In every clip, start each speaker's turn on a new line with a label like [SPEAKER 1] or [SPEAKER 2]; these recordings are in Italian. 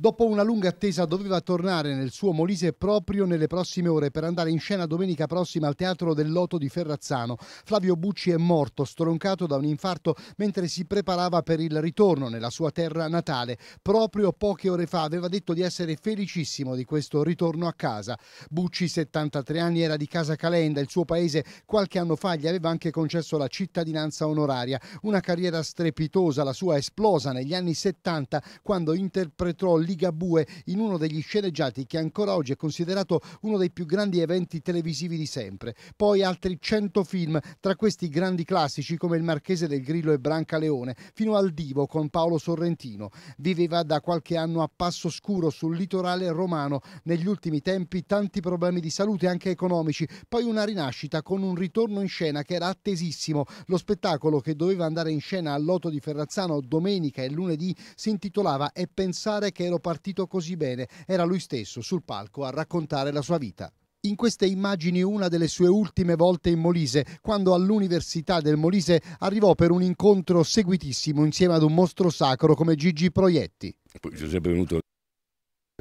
[SPEAKER 1] Dopo una lunga attesa doveva tornare nel suo Molise proprio nelle prossime ore per andare in scena domenica prossima al Teatro del Loto di Ferrazzano. Flavio Bucci è morto, stroncato da un infarto mentre si preparava per il ritorno nella sua terra natale. Proprio poche ore fa aveva detto di essere felicissimo di questo ritorno a casa. Bucci, 73 anni, era di Casa Calenda, il suo paese. Qualche anno fa gli aveva anche concesso la cittadinanza onoraria. Una carriera strepitosa, la sua esplosa negli anni 70 quando interpretò Ligabue in uno degli sceneggiati che ancora oggi è considerato uno dei più grandi eventi televisivi di sempre. Poi altri 100 film, tra questi grandi classici come Il Marchese del Grillo e Branca Leone, fino al Divo con Paolo Sorrentino. Viveva da qualche anno a Passo Scuro sul litorale romano. Negli ultimi tempi tanti problemi di salute anche economici, poi una rinascita con un ritorno in scena che era attesissimo. Lo spettacolo che doveva andare in scena Loto di Ferrazzano domenica e lunedì si intitolava E pensare che ero fossero partito così bene. Era lui stesso sul palco a raccontare la sua vita. In queste immagini una delle sue ultime volte in Molise, quando all'Università del Molise arrivò per un incontro seguitissimo insieme ad un mostro sacro come Gigi Proietti. Poi ci sono
[SPEAKER 2] sempre venuto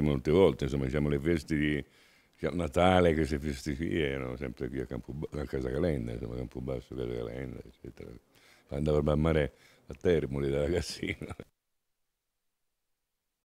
[SPEAKER 2] molte volte, insomma, diciamo le feste di diciamo, Natale, queste feste qui erano sempre qui a, Campo, a Casa Calenda, insomma, Campobasso, Casa Calenda, eccetera. Andavo a mare a Termoli da ragazzino.